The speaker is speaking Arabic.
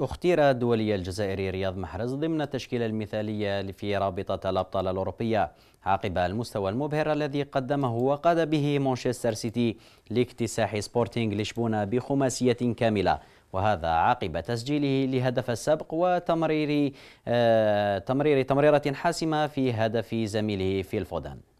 اختير الدولي الجزائري رياض محرز ضمن التشكيلة المثالية في رابطة الأبطال الأوروبية عقب المستوى المبهر الذي قدمه وقاد به مانشستر سيتي لاكتساح سبورتينغ لشبونة بخماسية كاملة وهذا عقب تسجيله لهدف السبق وتمرير آه، تمرير تمريرة حاسمة في هدف زميله في الفودان